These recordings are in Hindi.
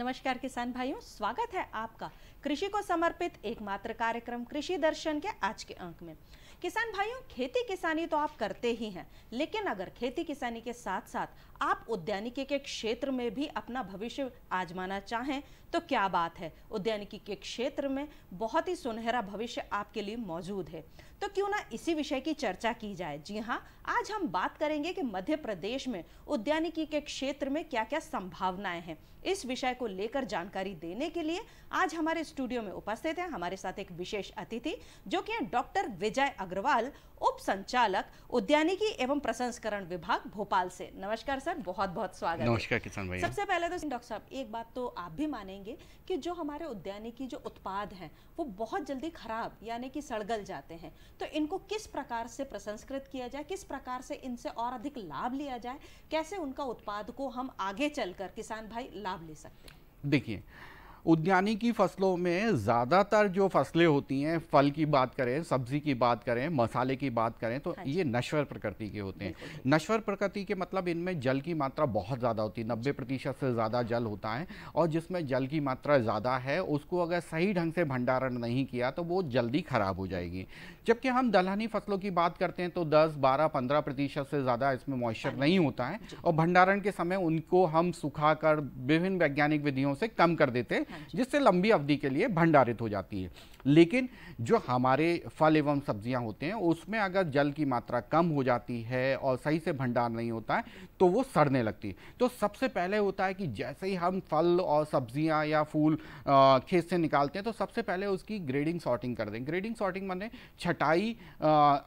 नमस्कार किसान भाइयों स्वागत है आपका कृषि को समर्पित एकमात्र कार्यक्रम कृषि दर्शन के आज के अंक में किसान भाइयों खेती किसानी तो आप करते ही हैं लेकिन अगर खेती किसानी के साथ साथ आप उद्यानिकी के क्षेत्र में भी अपना भविष्य आजमाना चाहें तो क्या बात है उद्यानिकी के क्षेत्र में बहुत ही सुनहरा भविष्य आपके लिए मौजूद है तो क्यों ना इसी विषय की चर्चा की जाए जी हाँ आज हम बात करेंगे कि मध्य प्रदेश में उद्यानिकी के क्षेत्र में क्या क्या संभावनाएं हैं इस विषय को लेकर जानकारी देने के लिए आज हमारे स्टूडियो में उपस्थित हैं हमारे साथ एक विशेष अतिथि जो कि डॉक्टर विजय अग्रवाल उप संचालक उद्यानिकी एवं प्रसंस्करण विभाग भोपाल से नमस्कार सर बहुत बहुत स्वागत नमस्कार किसान भाई सबसे पहले तो डॉक्टर साहब एक बात तो आप भी मानेंगे कि जो हमारे उद्यानिकी जो उत्पाद हैं वो बहुत जल्दी खराब यानी कि सड़गल जाते हैं तो इनको किस प्रकार से प्रसंस्कृत किया जाए किस प्रकार से इनसे और अधिक लाभ लिया जाए कैसे उनका उत्पाद को हम आगे चलकर किसान भाई लाभ ले सकते हैं देखिए उद्यानिकी फसलों में ज़्यादातर जो फसलें होती हैं फल की बात करें सब्जी की बात करें मसाले की बात करें तो हाँ ये नश्वर प्रकृति के होते हैं नश्वर प्रकृति के मतलब इनमें जल की मात्रा बहुत ज़्यादा होती है नब्बे प्रतिशत से ज़्यादा जल होता है और जिसमें जल की मात्रा ज़्यादा है उसको अगर सही ढंग से भंडारण नहीं किया तो वो जल्दी ख़राब हो जाएगी जबकि हम दलहनी फसलों की बात करते हैं तो 10, 12, 15 प्रतिशत से ज़्यादा इसमें मॉइस्चर हाँ नहीं होता है और भंडारण के समय उनको हम सुखा कर विभिन्न वैज्ञानिक विधियों से कम कर देते हैं हाँ जिससे लंबी अवधि के लिए भंडारित हो जाती है लेकिन जो हमारे फल एवं सब्जियां होते हैं उसमें अगर जल की मात्रा कम हो जाती है और सही से भंडार नहीं होता है तो वो सड़ने लगती है तो सबसे पहले होता है कि जैसे ही हम फल और सब्जियां या फूल खेत से निकालते हैं तो सबसे पहले उसकी ग्रेडिंग सॉर्टिंग कर दें ग्रेडिंग सॉर्टिंग मैंने छटाई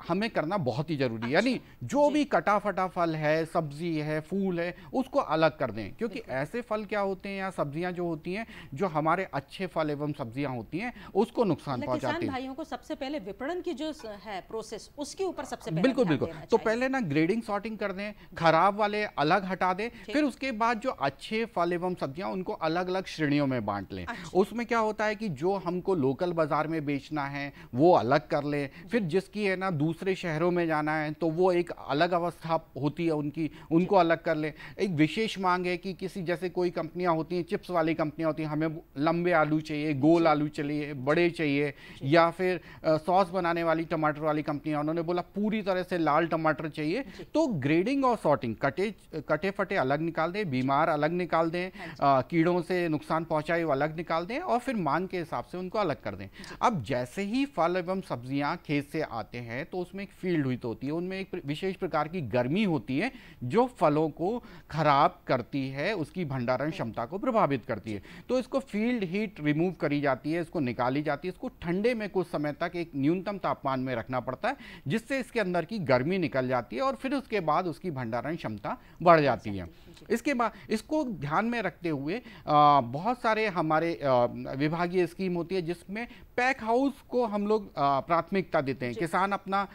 हमें करना बहुत ही ज़रूरी है यानी अच्छा। जो भी कटा फटा फल है सब्जी है फूल है उसको अलग कर दें क्योंकि ऐसे फल क्या होते हैं या सब्जियाँ जो होती हैं जो हमारे अच्छे फल एवं सब्जियाँ होती हैं उसको नुकसान नुकसान मतलब पहुंचाती है भाइयों को सबसे पहले विपणन की जो है प्रोसेस उसके ऊपर सबसे पहले बिल्कुल बिल्कुल तो पहले ना ग्रेडिंग सॉर्टिंग कर दें खराब वाले अलग हटा दें फिर उसके बाद जो अच्छे फल एवं सब्जियां उनको अलग अलग श्रेणियों में बांट लें अच्छा। उसमें क्या होता है कि जो हमको लोकल बाजार में बेचना है वो अलग कर लें फिर जिसकी है ना दूसरे शहरों में जाना है तो वो एक अलग अवस्था होती है उनकी उनको अलग कर लें एक विशेष मांग है कि किसी जैसे कोई कंपनियां होती हैं चिप्स वाली कंपनियां होती हैं हमें लंबे आलू चाहिए गोल आलू चाहिए बड़े चाहिए चाहिए या फिर सॉस बनाने वाली टमाटर वाली है उन्होंने बोला पूरी तरह से लाल टमाटर चाहिए तो ग्रेडिंग और सॉर्टिंग कटे कटे फटे अलग निकाल दें बीमार अलग निकाल दें हाँ कीड़ों से नुकसान पहुंचाए अलग निकाल दें और फिर मांग के हिसाब से उनको अलग कर दें अब जैसे ही फल एवं सब्जियां खेत से आते हैं तो उसमें एक फील्ड हुई तो होती है उनमें एक विशेष प्रकार की गर्मी होती है जो फलों को खराब करती है उसकी भंडारण क्षमता को प्रभावित करती है तो इसको फील्ड हीट रिमूव करी जाती है इसको निकाली जाती है इसको ठंडे में कुछ समय तक एक न्यूनतम तापमान में रखना पड़ता है जिससे इसके अंदर की गर्मी निकल जाती है और फिर उसके बाद उसकी भंडारण क्षमता बढ़ जाती है इसके बाद इसको ध्यान में रखते हुए आ, बहुत सारे हमारे विभागीय स्कीम होती है जिसमें पैक हाउस को हम लोग प्राथमिकता देते हैं किसान अपना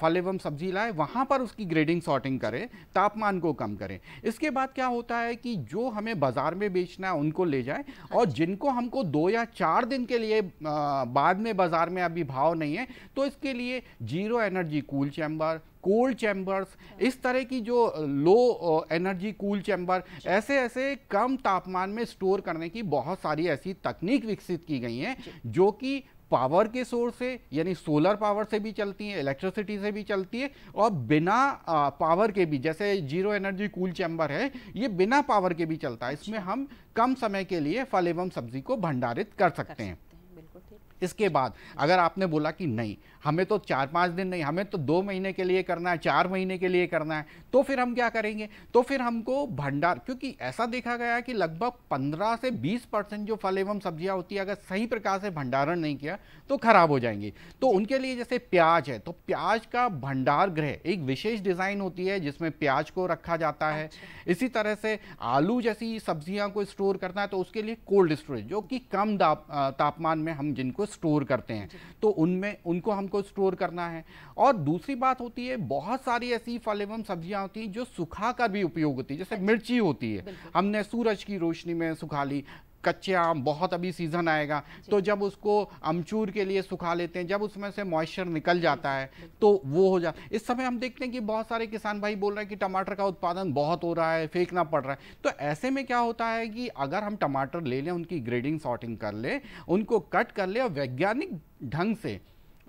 फल एवं सब्जी लाए वहाँ पर उसकी ग्रेडिंग सॉर्टिंग करें तापमान को कम करें इसके बाद क्या होता है कि जो हमें बाज़ार में बेचना है उनको ले जाए और अच्छा। जिनको हमको दो या चार दिन के लिए बाद में बाज़ार में अभी भाव नहीं है तो इसके लिए zero energy cool chamber cold chambers हाँ। इस तरह की जो लो एनर्जी कूल चैम्बर ऐसे ऐसे कम तापमान में स्टोर करने की बहुत सारी ऐसी तकनीक विकसित की गई हैं जो कि पावर के सोर्स से यानी सोलर पावर से भी चलती है इलेक्ट्रिसिटी से भी चलती है और बिना पावर के भी जैसे जीरो एनर्जी कूल चैम्बर है ये बिना पावर के भी चलता है इसमें हम कम समय के लिए फल एवं सब्जी को भंडारित कर सकते हैं इसके बाद अगर आपने बोला कि नहीं हमें तो चार पाँच दिन नहीं हमें तो दो महीने के लिए करना है चार महीने के लिए करना है तो फिर हम क्या करेंगे तो फिर हमको भंडार क्योंकि ऐसा देखा गया कि लगभग पंद्रह से बीस परसेंट जो फल एवं सब्जियां होती है अगर सही प्रकार से भंडारण नहीं किया तो खराब हो जाएंगी तो उनके लिए जैसे प्याज है तो प्याज का भंडार गृह एक विशेष डिज़ाइन होती है जिसमें प्याज को रखा जाता है अच्छा। इसी तरह से आलू जैसी सब्जियां को स्टोर करना है तो उसके लिए कोल्ड स्टोरेज जो कि कम तापमान में हम जिनको स्टोर करते हैं तो उनमें उनको हमको स्टोर करना है और दूसरी बात होती है बहुत सारी ऐसी फल एवं सब्जियां होती हैं जो सुखा कर भी उपयोग होती है जैसे हाँ मिर्ची होती है हमने सूरज की रोशनी में सुखा ली कच्चे आम बहुत अभी सीज़न आएगा तो जब उसको अमचूर के लिए सुखा लेते हैं जब उसमें से मॉइस्चर निकल जाता है तो वो हो जाता इस समय हम देखते हैं कि बहुत सारे किसान भाई बोल रहे हैं कि टमाटर का उत्पादन बहुत हो रहा है फेंकना पड़ रहा है तो ऐसे में क्या होता है कि अगर हम टमाटर ले लें उनकी ग्रेडिंग सॉर्टिंग कर ले उनको कट कर ले और वैज्ञानिक ढंग से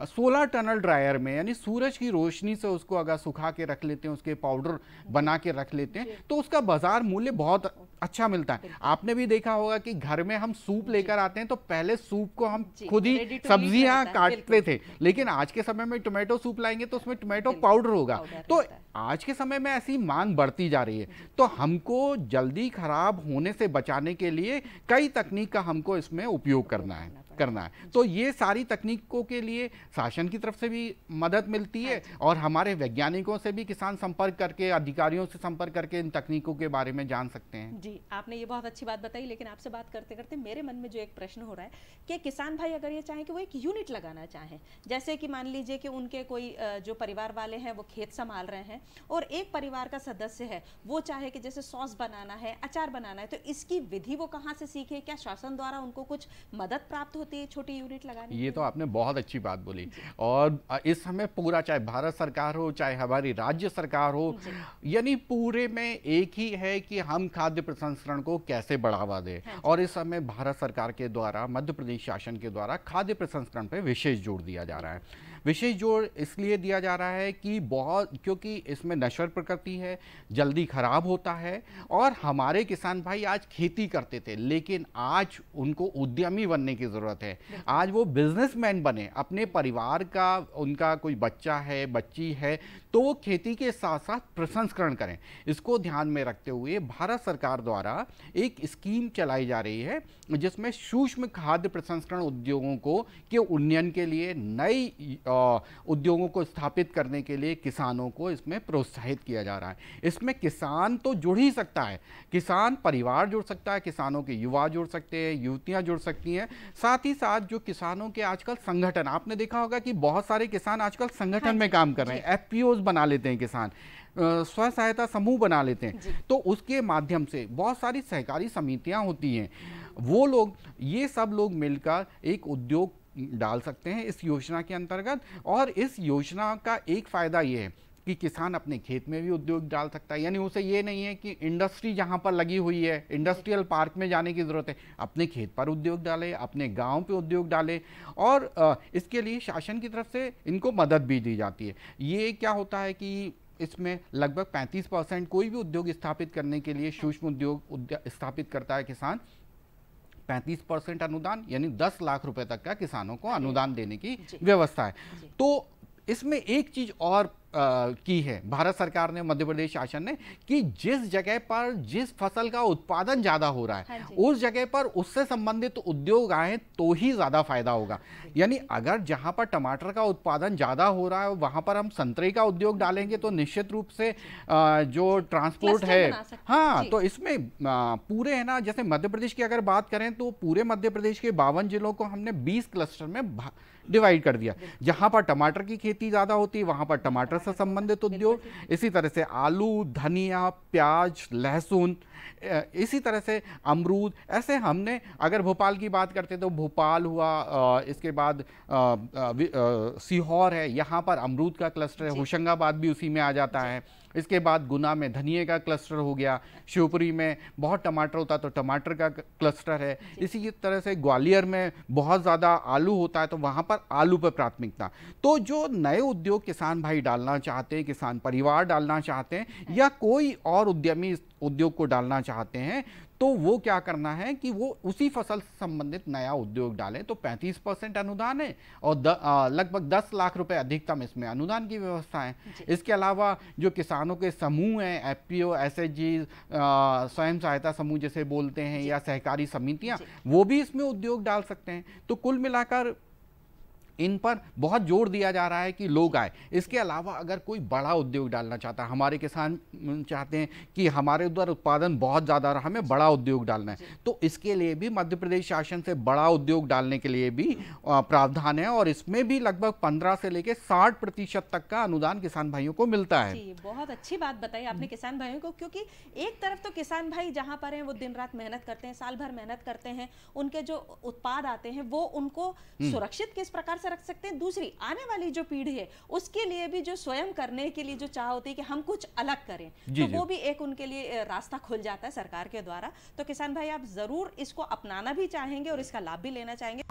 सोलर टनल ड्रायर में यानी सूरज की रोशनी से उसको अगर सुखा के रख लेते हैं उसके पाउडर बना के रख लेते हैं तो उसका बाजार मूल्य बहुत अच्छा मिलता है आपने भी देखा होगा कि घर में हम सूप लेकर आते हैं तो पहले सूप को हम खुद ही सब्जियां काटते थे लेकिन आज के समय में टोमेटो सूप लाएंगे तो उसमें टोमेटो पाउडर होगा तो आज के समय में ऐसी मांग बढ़ती जा रही है तो हमको जल्दी खराब होने से बचाने के लिए कई तकनीक का हमको इसमें उपयोग करना है करना है तो ये सारी तकनीकों के लिए शासन की तरफ से भी मदद मिलती है हाँ और हमारे वैज्ञानिकों से भी किसान संपर्क करके अधिकारियों से संपर्क करके इन तकनीकों के बारे में जान सकते हैं जी आपने ये बहुत अच्छी बात बताई लेकिन आपसे बात करते करते मेरे मन में जो एक प्रश्न हो रहा है कि किसान भाई अगर ये चाहें कि वो एक यूनिट लगाना चाहें जैसे कि मान लीजिए कि उनके कोई जो परिवार वाले हैं वो खेत संभाल रहे हैं और एक परिवार का सदस्य है वो चाहे कि जैसे सॉस बनाना है अचार बनाना है तो इसकी विधि वो कहाँ से सीखे क्या शासन द्वारा उनको कुछ मदद प्राप्त हो होती है छोटी यूनिट लगाने ये तो आपने बहुत अच्छी बात बोली और इस समय पूरा चाहे भारत सरकार हो चाहे हमारी राज्य सरकार हो यानी पूरे में एक ही है कि हम खाद्य प्रसंस्करण को कैसे बढ़ावा दें हाँ और इस समय भारत सरकार के द्वारा मध्य प्रदेश शासन के द्वारा खाद्य प्रसंस्करण पर विशेष जोर दिया जा रहा है विशेष जोर इसलिए दिया जा रहा है कि बहुत क्योंकि इसमें नश्वर प्रकृति है जल्दी ख़राब होता है और हमारे किसान भाई आज खेती करते थे लेकिन आज उनको उद्यमी बनने की ज़रूरत है आज वो बिजनेसमैन बने अपने परिवार का उनका कोई बच्चा है बच्ची है तो वो खेती के साथ साथ प्रसंस्करण करें इसको ध्यान में रखते हुए भारत सरकार द्वारा एक स्कीम चलाई जा रही है जिसमें सूक्ष्म खाद्य प्रसंस्करण उद्योगों को के उन्नयन के लिए नई उद्योगों को स्थापित करने के लिए किसानों को इसमें प्रोत्साहित किया जा रहा है इसमें किसान तो जुड़ ही सकता है किसान परिवार जुड़ सकता है किसानों के युवा जुड़ सकते हैं युवतियाँ जुड़ सकती हैं साथ ही साथ जो किसानों के आजकल संगठन आपने देखा होगा कि बहुत सारे किसान आजकल संगठन हाँ, में काम कर रहे हैं एफ बना लेते हैं किसान स्व सहायता समूह बना लेते हैं तो उसके माध्यम से बहुत सारी सहकारी समितियां होती हैं वो लोग ये सब लोग मिलकर एक उद्योग डाल सकते हैं इस योजना के अंतर्गत और इस योजना का एक फ़ायदा ये है कि किसान अपने खेत में भी उद्योग डाल सकता है यानी उसे ये नहीं है कि इंडस्ट्री जहाँ पर लगी हुई है इंडस्ट्रियल पार्क में जाने की ज़रूरत है अपने खेत पर उद्योग डाले अपने गांव पे उद्योग डाले और इसके लिए शासन की तरफ से इनको मदद भी दी जाती है ये क्या होता है कि इसमें लगभग 35 परसेंट कोई भी उद्योग स्थापित करने के लिए सूक्ष्म उद्योग स्थापित करता है किसान 35 परसेंट अनुदान यानी दस लाख रुपए तक का किसानों को अनुदान देने की व्यवस्था है तो इसमें एक चीज और की है भारत सरकार ने मध्य प्रदेश शासन ने कि जिस जगह पर जिस फसल का उत्पादन ज़्यादा हो रहा है हाँ उस जगह पर उससे संबंधित उद्योग आए तो ही ज़्यादा फायदा होगा यानी अगर जहां पर टमाटर का उत्पादन ज़्यादा हो रहा है वहां पर हम संतरे का उद्योग डालेंगे तो निश्चित रूप से जो ट्रांसपोर्ट है हाँ तो इसमें पूरे है ना जैसे मध्य प्रदेश की अगर बात करें तो पूरे मध्य प्रदेश के बावन जिलों को हमने बीस क्लस्टर में डिवाइड कर दिया जहाँ पर टमाटर की खेती ज़्यादा होती है वहाँ पर टमाटर से संबंधित उद्योग इसी तरह से आलू धनिया प्याज लहसुन इसी तरह से अमरूद ऐसे हमने अगर भोपाल की बात करते तो भोपाल हुआ इसके बाद सीहोर है यहाँ पर अमरूद का क्लस्टर है होशंगाबाद भी उसी में आ जाता है इसके बाद गुना में धनिए का क्लस्टर हो गया शिवपुरी में बहुत टमाटर होता तो टमाटर का क्लस्टर है इसी तरह से ग्वालियर में बहुत ज़्यादा आलू होता है तो वहाँ पर आलू पर प्राथमिकता तो जो नए उद्योग किसान भाई डालना चाहते हैं किसान परिवार डालना चाहते हैं हाँ। या कोई और उद्यमी उद्योग को डालना चाहते हैं तो वो क्या करना है कि वो उसी फसल से संबंधित नया उद्योग डालें तो 35 परसेंट अनुदान है और लगभग 10 लाख रुपए अधिकतम इसमें अनुदान की व्यवस्था है इसके अलावा जो किसानों के समूह हैं F P O S H G स्वयं सहायता समूह जैसे बोलते हैं या सहकारी समितियां वो भी इसमें उद्योग डाल सकते हैं तो कुल मिलाकर इन पर बहुत जोर दिया जा रहा है कि लोग आए इसके अलावा अगर कोई बड़ा उद्योग डालना चाहता है हमारे किसान चाहते हैं कि हमारे उधर उत्पादन बहुत ज़्यादा रहा हमें बड़ा उद्योग डालना है तो इसके लिए भी मध्य प्रदेश शासन से बड़ा उद्योग डालने के लिए भी प्रावधान है और इसमें भी लगभग पंद्रह से लेकर साठ प्रतिशत तक का अनुदान किसान भाइयों को मिलता है बहुत अच्छी बात बताई आपने किसान भाइयों को क्योंकि एक तरफ तो किसान भाई जहाँ पर हैं वो दिन रात मेहनत करते हैं साल भर मेहनत करते हैं उनके जो उत्पाद आते हैं वो उनको हम्म। सुरक्षित किस प्रकार से से रख सकते हैं दूसरी आने वाली जो पीढ़ी है उसके लिए भी जो स्वयं करने के लिए जो चाह होती है कि हम कुछ अलग करें तो वो भी एक उनके लिए रास्ता खुल जाता है सरकार के द्वारा तो किसान भाई आप जरूर इसको अपनाना भी चाहेंगे और इसका लाभ भी लेना चाहेंगे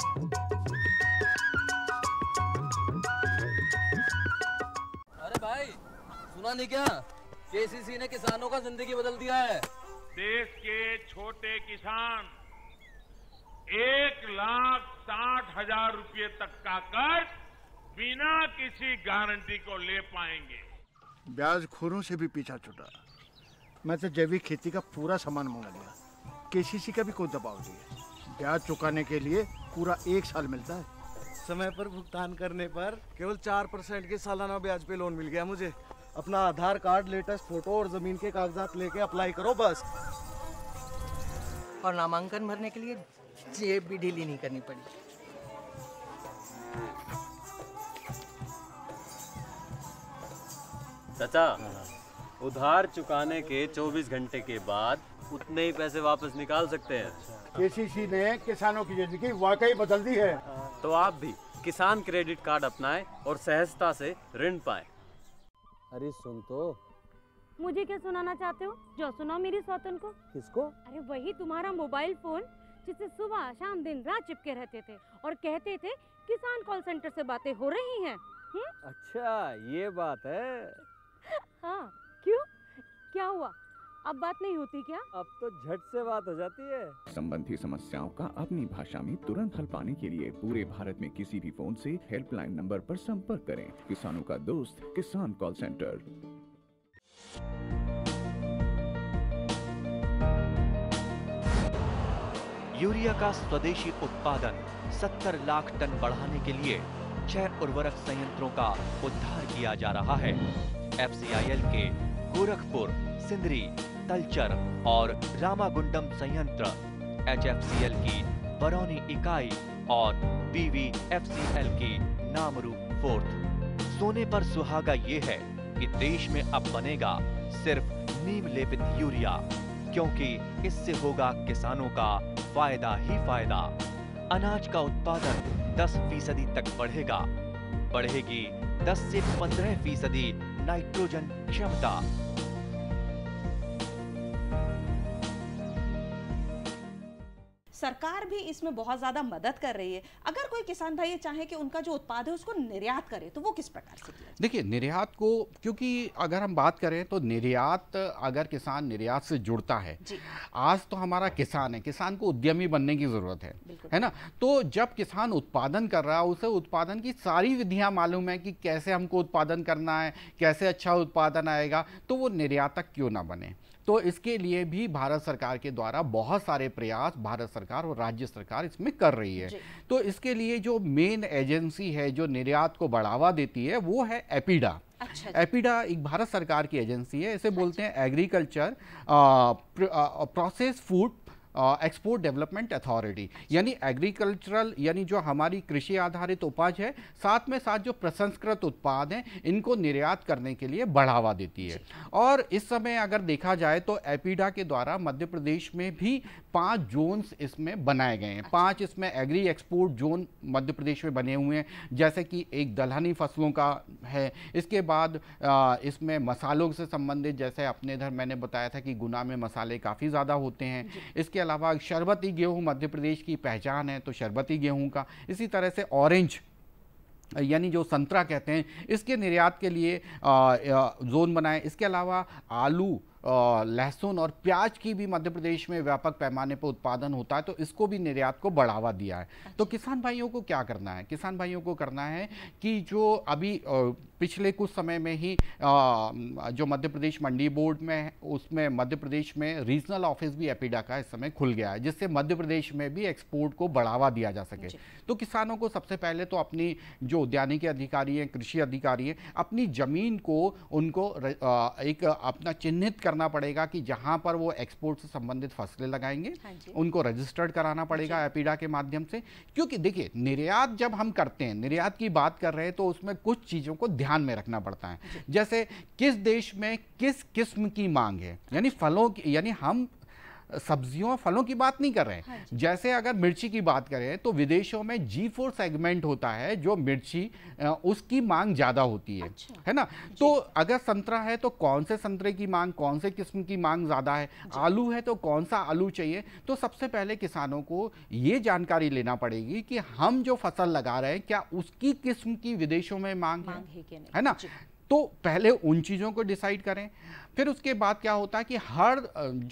अरे भाई सुना नहीं क्या केसीसी ने किसानों का जिंदगी बदल दिया है देश के छोटे किसान एक लाख साठ हजार रूपये तक का कर्ज बिना किसी गारंटी को ले पाएंगे ब्याज खोरों से भी पीछा छुटा मैं तो जैविक खेती का पूरा सामान मंगा लिया केसीसी का भी कोई दबाव नहीं है ब्याज चुकाने के लिए पूरा एक साल मिलता है समय पर भुगतान करने पर केवल चार परसेंट के सालाना ब्याज पे लोन मिल गया मुझे अपना आधार कार्ड लेटेस्ट फोटो और जमीन के कागजात लेके अप्लाई करो बस और नामांकन भरने के लिए जेब भी ढीली नहीं करनी पड़ी चाचा उधार चुकाने के 24 घंटे के बाद उतने ही पैसे वापस निकाल सकते हैं केसीसी ने किसानों की जिंदगी वाकई बदल दी है तो आप भी किसान क्रेडिट कार्ड अपनाएं और सहजता से ऋण पाएं। अरे सुन तो मुझे क्या सुनाना चाहते हो जो सुनाओ मेरी सौतन को किसको अरे वही तुम्हारा मोबाइल फोन जिससे सुबह शाम दिन रात चिपके रहते थे और कहते थे किसान कॉल सेंटर से बातें हो रही हैं अच्छा ये बात है हाँ क्यों क्या हुआ अब बात नहीं होती क्या अब तो झट से बात हो जाती है संबंधी समस्याओं का अपनी भाषा में तुरंत हल पाने के लिए पूरे भारत में किसी भी फोन से हेल्पलाइन नंबर पर संपर्क करें किसानों का दोस्त किसान कॉल सेंटर यूरिया का स्वदेशी उत्पादन 70 लाख टन बढ़ाने के लिए छह उर्वरक संयंत्रों का उद्धार किया जा रहा है एफ के गोरखपुर सिंदरी तलचर और रामागुंडम संयंत्र एच की बरौनी इकाई और पीवीएफसीएल की नामरू फोर्थ सोने पर सुहागा ये है कि देश में अब बनेगा सिर्फ नीम लेपित यूरिया क्योंकि इससे होगा किसानों का फायदा ही फायदा अनाज का उत्पादन 10 फीसदी तक बढ़ेगा बढ़ेगी 10 से 15 फीसदी नाइट्रोजन क्षमता सरकार भी इसमें बहुत ज़्यादा मदद कर रही है अगर कोई किसान भाई ये चाहे कि उनका जो उत्पाद है उसको निर्यात करे तो वो किस प्रकार से देखिए निर्यात को क्योंकि अगर हम बात करें तो निर्यात अगर किसान निर्यात से जुड़ता है आज तो हमारा किसान है किसान को उद्यमी बनने की ज़रूरत है है ना तो जब किसान उत्पादन कर रहा है उसे उत्पादन की सारी विधियां मालूम है कि कैसे हमको उत्पादन करना है कैसे अच्छा उत्पादन आएगा तो वो निर्यातक क्यों ना बने तो इसके लिए भी भारत सरकार के द्वारा बहुत सारे प्रयास भारत सरकार और राज्य सरकार इसमें कर रही है तो इसके लिए जो मेन एजेंसी है जो निर्यात को बढ़ावा देती है वो है एपीडा अच्छा एपीडा एक भारत सरकार की एजेंसी है इसे हाँ बोलते हैं agriculture process food export development authority यानी एग्रीकल्चरल यानी जो हमारी कृषि आधारित उपज है साथ में साथ जो प्रसंस्कृत उत्पाद हैं इनको निर्यात करने के लिए बढ़ावा देती है और इस समय अगर देखा जाए तो एपीडा के द्वारा मध्य प्रदेश में भी पाँच जोन्स इसमें बनाए गए हैं अच्छा। पाँच इसमें agri export zone Madhya Pradesh में बने हुए हैं जैसे कि एक दलहनी फसलों का है इसके बाद इसमें मसालों से संबंधित जैसे अपने इधर मैंने बताया था कि गुना में मसाले काफ़ी ज़्यादा होते हैं इसके अलावा शरबती गेहूँ मध्य प्रदेश की पहचान है तो शरबती गेहूँ का इसी तरह से ऑरेंज यानी जो संतरा कहते हैं इसके निर्यात के लिए जोन बनाए इसके अलावा आलू लहसुन और प्याज की भी मध्य प्रदेश में व्यापक पैमाने पर उत्पादन होता है तो इसको भी निर्यात को बढ़ावा दिया है अच्छा। तो किसान भाइयों को क्या करना है किसान भाइयों को करना है कि जो अभी पिछले कुछ समय में ही जो मध्य प्रदेश मंडी बोर्ड में उसमें मध्य प्रदेश में रीजनल ऑफिस भी एपीडा का इस समय खुल गया है जिससे मध्य प्रदेश में भी एक्सपोर्ट को बढ़ावा दिया जा सके तो किसानों को सबसे पहले तो अपनी जो उद्यानिकी अधिकारी हैं कृषि अधिकारी हैं अपनी ज़मीन को उनको एक अपना चिन्हित कर करना पड़ेगा कि जहाँ पर वो एक्सपोर्ट से संबंधित फसलें लगाएंगे हाँ उनको रजिस्टर्ड कराना हाँ पड़ेगा एपीडा के माध्यम से क्योंकि देखिए निर्यात जब हम करते हैं निर्यात की बात कर रहे हैं तो उसमें कुछ चीज़ों को ध्यान में रखना पड़ता है जैसे किस देश में किस किस्म की मांग है यानी फलों की यानी हम सब्जियों और फलों की बात नहीं कर रहे हैं हाँ जैसे अगर मिर्ची की बात करें तो विदेशों में जी फोर सेगमेंट होता है जो मिर्ची उसकी मांग ज़्यादा होती है अच्छा। है ना तो अगर संतरा है तो कौन से संतरे की मांग कौन से किस्म की मांग ज़्यादा है आलू है तो कौन सा आलू चाहिए तो सबसे पहले किसानों को ये जानकारी लेना पड़ेगी कि हम जो फसल लगा रहे हैं क्या उसकी किस्म की विदेशों में मांग है ना तो पहले उन चीज़ों को डिसाइड करें फिर उसके बाद क्या होता है कि हर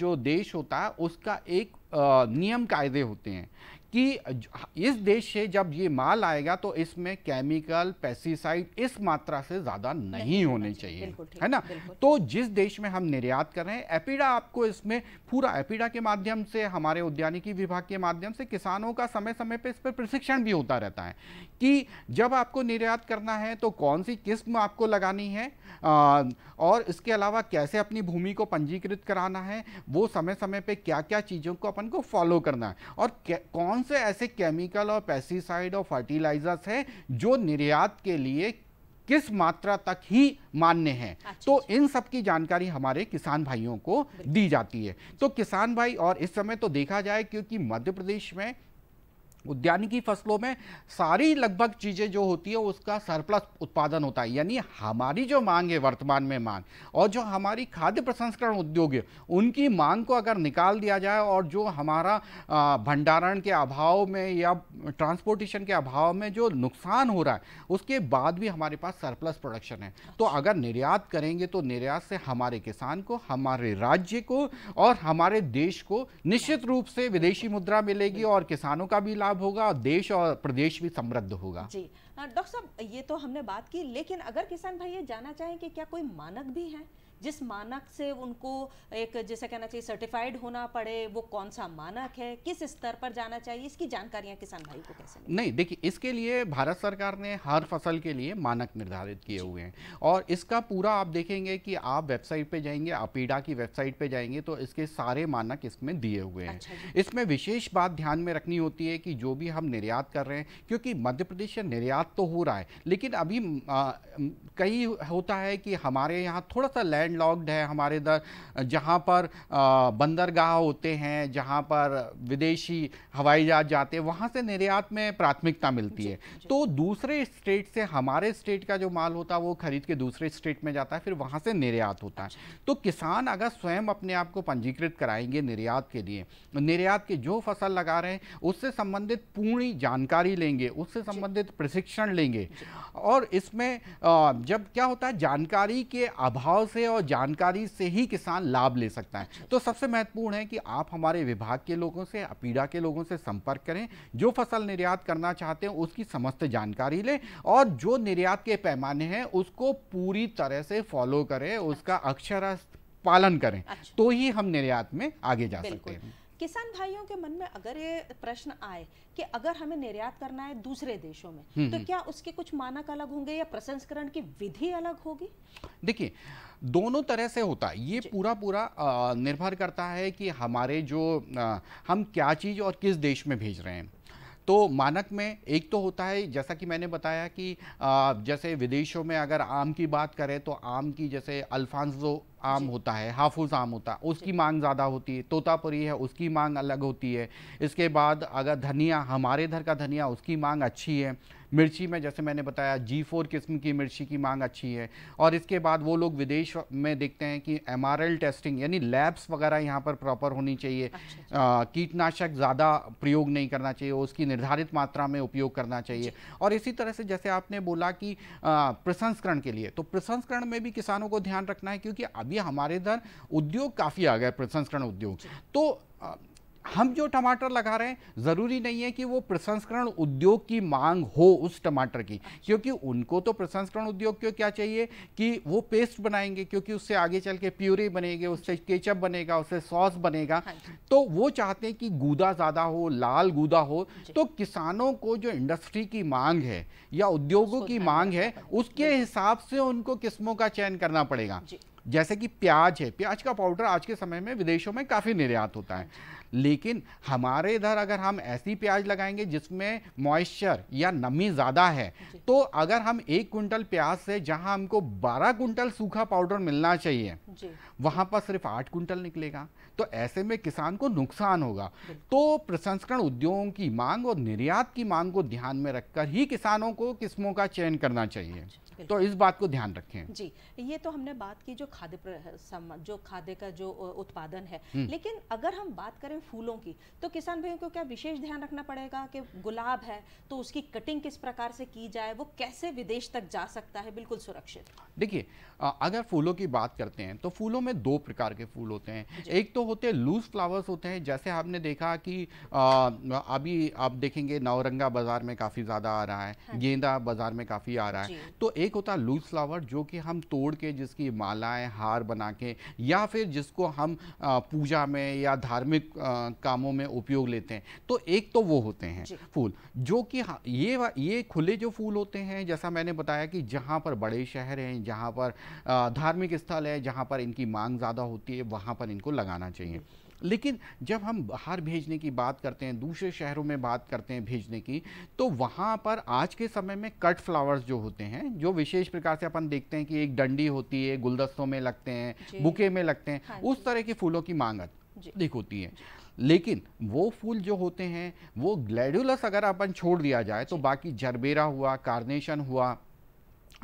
जो देश होता है उसका एक नियम कायदे होते हैं कि इस देश से जब ये माल आएगा तो इसमें केमिकल पेस्टिसाइड इस मात्रा से ज़्यादा नहीं, नहीं होने चाहिए है ना तो जिस देश में हम निर्यात कर रहे हैं एपिडा आपको इसमें पूरा एपिडा के माध्यम से हमारे उद्यानिकी विभाग के माध्यम से किसानों का समय समय पर इस पर प्रशिक्षण भी होता रहता है कि जब आपको निर्यात करना है तो कौन सी किस्म आपको लगानी है आ, और इसके अलावा कैसे अपनी भूमि को पंजीकृत कराना है वो समय समय पर क्या क्या चीज़ों को अपन अपन को फॉलो करना है और कौन से ऐसे केमिकल और पेस्टिसाइड और फर्टिलाइजर्स हैं जो निर्यात के लिए किस मात्रा तक ही मान्य है अच्छा, तो अच्छा। इन सब की जानकारी हमारे किसान भाइयों को दी जाती है तो किसान भाई और इस समय तो देखा जाए क्योंकि मध्य प्रदेश में उद्यानिकी फसलों में सारी लगभग चीज़ें जो होती है उसका सरप्लस उत्पादन होता है यानी हमारी जो मांग है वर्तमान में मांग और जो हमारी खाद्य प्रसंस्करण उद्योग है उनकी मांग को अगर निकाल दिया जाए और जो हमारा भंडारण के अभाव में या ट्रांसपोर्टेशन के अभाव में जो नुकसान हो रहा है उसके बाद भी हमारे पास सरप्लस प्रोडक्शन है तो अगर निर्यात करेंगे तो निर्यात से हमारे किसान को हमारे राज्य को और हमारे देश को निश्चित रूप से विदेशी मुद्रा मिलेगी और किसानों का भी लाभ लाभ होगा देश और प्रदेश भी समृद्ध होगा जी डॉक्टर साहब ये तो हमने बात की लेकिन अगर किसान भाई ये जाना चाहें कि क्या कोई मानक भी है जिस मानक से उनको एक जैसे कहना चाहिए सर्टिफाइड होना पड़े वो कौन सा मानक है किस स्तर पर जाना चाहिए इसकी जानकारियाँ किसान भाई को कैसे नहीं देखिए इसके लिए भारत सरकार ने हर फसल के लिए मानक निर्धारित किए हुए हैं और इसका पूरा आप देखेंगे कि आप वेबसाइट पे जाएंगे अपीडा की वेबसाइट पे जाएंगे तो इसके सारे मानक इसमें दिए हुए हैं अच्छा इसमें विशेष बात ध्यान में रखनी होती है कि जो भी हम निर्यात कर रहे हैं क्योंकि मध्य प्रदेश से निर्यात तो हो रहा है लेकिन अभी कई होता है कि हमारे यहाँ थोड़ा सा लैंड लैंड है हमारे इधर जहाँ पर बंदरगाह होते हैं जहाँ पर विदेशी हवाई जहाज जाते हैं वहाँ से निर्यात में प्राथमिकता मिलती है तो दूसरे स्टेट से हमारे स्टेट का जो माल होता है वो खरीद के दूसरे स्टेट में जाता है फिर वहाँ से निर्यात होता है तो किसान अगर स्वयं अपने आप को पंजीकृत कराएंगे निर्यात के लिए निर्यात के जो फसल लगा रहे हैं उससे संबंधित पूरी जानकारी लेंगे उससे संबंधित प्रशिक्षण लेंगे और इसमें जब क्या होता है जानकारी के अभाव से और और जानकारी से ही किसान लाभ ले सकता है तो सबसे महत्वपूर्ण है कि आप हमारे विभाग के लोगों से अपीडा के लोगों से संपर्क करें जो फसल निर्यात करना चाहते हैं उसकी समस्त जानकारी लें और जो निर्यात के पैमाने हैं उसको पूरी तरह से फॉलो करें उसका अक्षर पालन करें अच्छा। तो ही हम निर्यात में आगे जा सकते हैं किसान भाइयों के मन में अगर ये प्रश्न आए कि अगर हमें निर्यात करना है दूसरे देशों में हम्म, तो हम्म। क्या उसके कुछ मानक अलग होंगे या प्रसंस्करण की विधि अलग होगी देखिए दोनों तरह से होता है ये पूरा पूरा निर्भर करता है कि हमारे जो आ, हम क्या चीज़ और किस देश में भेज रहे हैं तो मानक में एक तो होता है जैसा कि मैंने बताया कि जैसे विदेशों में अगर आम की बात करें तो आम की जैसे अल्फांसो आम होता है हाफुज आम होता है उसकी मांग ज़्यादा होती है तोतापुरी है उसकी मांग अलग होती है इसके बाद अगर धनिया हमारे इधर का धनिया उसकी मांग अच्छी है मिर्ची में जैसे मैंने बताया जी फोर किस्म की मिर्ची की मांग अच्छी है और इसके बाद वो लोग विदेश में देखते हैं कि एम टेस्टिंग यानी लैब्स वगैरह यहाँ पर प्रॉपर होनी चाहिए अच्छा, अच्छा। कीटनाशक ज़्यादा प्रयोग नहीं करना चाहिए उसकी निर्धारित मात्रा में उपयोग करना चाहिए और इसी तरह से जैसे आपने बोला कि प्रसंस्करण के लिए तो प्रसंस्करण में भी किसानों को ध्यान रखना है क्योंकि अभी हमारे इधर उद्योग काफ़ी आ गए प्रसंस्करण उद्योग तो हम जो टमाटर लगा रहे हैं ज़रूरी नहीं है कि वो प्रसंस्करण उद्योग की मांग हो उस टमाटर की क्योंकि उनको तो प्रसंस्करण उद्योग को क्या चाहिए कि वो पेस्ट बनाएंगे क्योंकि उससे आगे चल के प्यूरी बनेगी उससे केचप बनेगा उससे सॉस बनेगा हाँ तो वो चाहते हैं कि गूदा ज़्यादा हो लाल गूदा हो तो किसानों को जो इंडस्ट्री की मांग है या उद्योगों की मांग है उसके हिसाब से उनको किस्मों का चयन करना पड़ेगा जैसे कि प्याज है प्याज का पाउडर आज के समय में विदेशों में काफ़ी निर्यात होता है लेकिन हमारे इधर अगर हम ऐसी प्याज लगाएंगे जिसमें मॉइस्चर या नमी ज़्यादा है तो अगर हम एक कुंटल प्याज से जहां हमको 12 कुंटल सूखा पाउडर मिलना चाहिए वहां पर सिर्फ 8 कुंटल निकलेगा तो ऐसे में किसान को नुकसान होगा तो प्रसंस्करण उद्योगों की मांग और निर्यात की मांग को ध्यान में रखकर ही किसानों को किस्मों का चयन करना चाहिए अच्छा। तो इस बात को ध्यान रखें जी ये तो हमने बात की जो खाद्य जो खाद्य का जो उत्पादन है हम्म। लेकिन अगर हम बात करें फूलों की तो किसान भाइयों को क्या विशेष ध्यान रखना पड़ेगा कि गुलाब है तो उसकी कटिंग किस प्रकार से की जाए वो कैसे विदेश तक जा सकता है बिल्कुल सुरक्षित देखिए अगर फूलों की बात करते हैं तो फूलों में दो प्रकार के फूल होते हैं एक तो होते हैं लूज फ्लावर्स होते हैं जैसे आपने देखा कि अभी आप देखेंगे नवरंगा बाजार में काफ़ी ज़्यादा आ रहा है हाँ गेंदा बाजार में काफ़ी आ रहा है तो एक एक होता है लूज फ्लावर जो कि हम तोड़ के जिसकी मालाएं हार बना के या फिर जिसको हम पूजा में या धार्मिक कामों में उपयोग लेते हैं तो एक तो वो होते हैं फूल जो कि ये ये खुले जो फूल होते हैं जैसा मैंने बताया कि जहाँ पर बड़े शहर हैं जहाँ पर धार्मिक स्थल है जहाँ पर इनकी मांग ज़्यादा होती है वहाँ पर इनको लगाना चाहिए लेकिन जब हम बाहर भेजने की बात करते हैं दूसरे शहरों में बात करते हैं भेजने की तो वहाँ पर आज के समय में कट फ्लावर्स जो होते हैं जो विशेष प्रकार से अपन देखते हैं कि एक डंडी होती है गुलदस्तों में लगते हैं बुके में लगते हैं हाँ उस तरह के फूलों की मांग अधिक होती है लेकिन वो फूल जो होते हैं वो ग्लैडुलस अगर अपन छोड़ दिया जाए तो बाकी जरबेरा हुआ कार्नेशन हुआ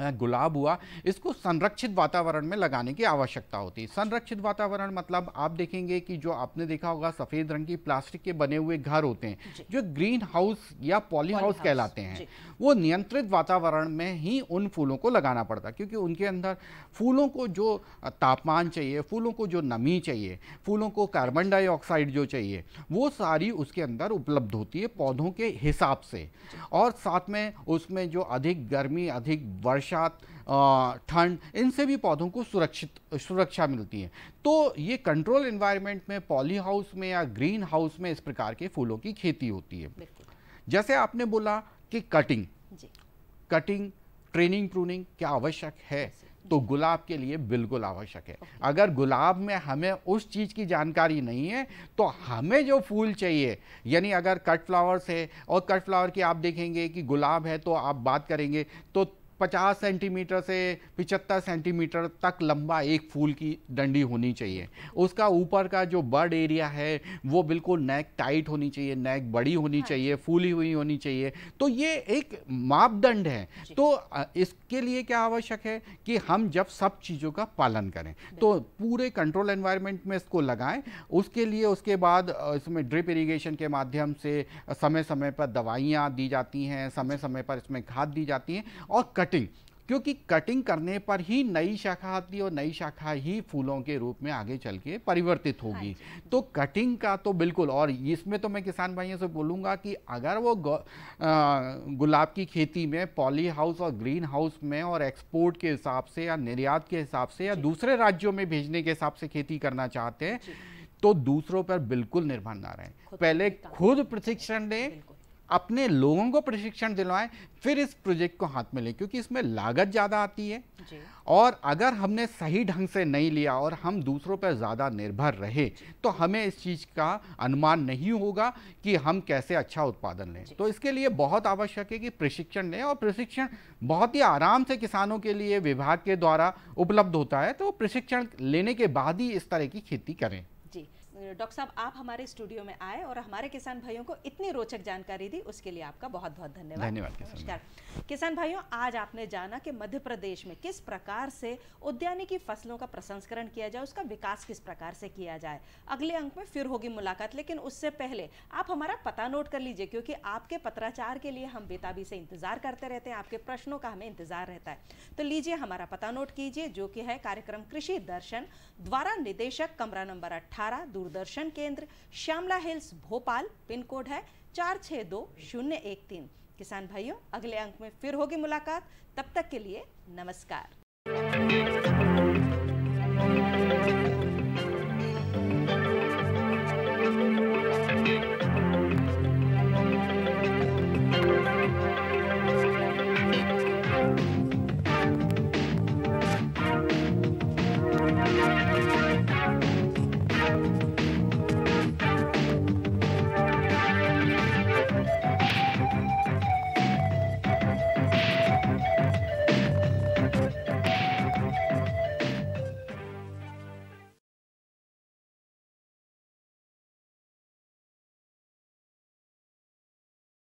गुलाब हुआ इसको संरक्षित वातावरण में लगाने की आवश्यकता होती है संरक्षित वातावरण मतलब आप देखेंगे कि जो आपने देखा होगा सफ़ेद रंग की प्लास्टिक के बने हुए घर होते हैं जो ग्रीन हाउस या पॉली हाउस कहलाते हैं वो नियंत्रित वातावरण में ही उन फूलों को लगाना पड़ता है क्योंकि उनके अंदर फूलों को जो तापमान चाहिए फूलों को जो नमी चाहिए फूलों को कार्बन डाइऑक्साइड जो चाहिए वो सारी उसके अंदर उपलब्ध होती है पौधों के हिसाब से और साथ में उसमें जो अधिक गर्मी अधिक वर्ष बरसात ठंड इनसे भी पौधों को सुरक्षित सुरक्षा मिलती है तो ये कंट्रोल इन्वायरमेंट में पॉली हाउस में या ग्रीन हाउस में इस प्रकार के फूलों की खेती होती है जैसे आपने बोला कि कटिंग कटिंग ट्रेनिंग प्रूनिंग क्या आवश्यक है तो गुलाब के लिए बिल्कुल आवश्यक है अगर गुलाब में हमें उस चीज़ की जानकारी नहीं है तो हमें जो फूल चाहिए यानी अगर कट फ्लावर्स है और कट फ्लावर की आप देखेंगे कि गुलाब है तो आप बात करेंगे तो 50 सेंटीमीटर से 75 सेंटीमीटर तक लंबा एक फूल की डंडी होनी चाहिए उसका ऊपर का जो बर्ड एरिया है वो बिल्कुल नेक टाइट होनी चाहिए नेक बड़ी होनी हाँ। चाहिए फूली हुई होनी चाहिए तो ये एक मापदंड है तो इसके लिए क्या आवश्यक है कि हम जब सब चीज़ों का पालन करें तो पूरे कंट्रोल एनवायरनमेंट में इसको लगाएं उसके लिए उसके बाद इसमें ड्रिप इरीगेशन के माध्यम से समय समय पर दवाइयाँ दी जाती हैं समय समय पर इसमें खाद दी जाती हैं और कटिंग क्योंकि कटिंग करने पर ही नई शाखा आती और नई शाखा ही फूलों के रूप में आगे चल के परिवर्तित होगी हाँ तो कटिंग का तो बिल्कुल और इसमें तो मैं किसान भाइयों से बोलूँगा कि अगर वो गुलाब की खेती में पॉली हाउस और ग्रीन हाउस में और एक्सपोर्ट के हिसाब से या निर्यात के हिसाब से या दूसरे राज्यों में भेजने के हिसाब से खेती करना चाहते हैं तो दूसरों पर बिल्कुल निर्भर ना रहें पहले खुद प्रशिक्षण लें अपने लोगों को प्रशिक्षण दिलवाएं फिर इस प्रोजेक्ट को हाथ में लें क्योंकि इसमें लागत ज़्यादा आती है और अगर हमने सही ढंग से नहीं लिया और हम दूसरों पर ज़्यादा निर्भर रहे तो हमें इस चीज़ का अनुमान नहीं होगा कि हम कैसे अच्छा उत्पादन लें तो इसके लिए बहुत आवश्यक है कि प्रशिक्षण लें और प्रशिक्षण बहुत ही आराम से किसानों के लिए विभाग के द्वारा उपलब्ध होता है तो प्रशिक्षण लेने के बाद ही इस तरह की खेती करें डॉक्टर साहब आप हमारे स्टूडियो में आए और हमारे किसान भाइयों को इतनी रोचक जानकारी दी उसके लिए आपका बहुत बहुत धन्यवाद धन्यवाद नमस्कार किसान भाइयों आज आपने जाना कि मध्य प्रदेश में किस प्रकार से उद्यानी की फसलों का प्रसंस्करण किया जाए उसका विकास किस प्रकार से किया जाए अगले अंक में फिर होगी मुलाकात लेकिन उससे पहले आप हमारा पता नोट कर लीजिए क्योंकि आपके पत्राचार के लिए हम बेताबी से इंतजार करते रहते हैं आपके प्रश्नों का हमें इंतजार रहता है तो लीजिए हमारा पता नोट कीजिए जो कि है कार्यक्रम कृषि दर्शन द्वारा निदेशक कमरा नंबर अट्ठारह दूरदर्शन दूरदर्शन केंद्र Shyamla Hills Bhopal pin code है चार छः दो शून्य एक तीन किसान भाइयों अगले अंक में फिर होगी मुलाकात तब तक के लिए नमस्कार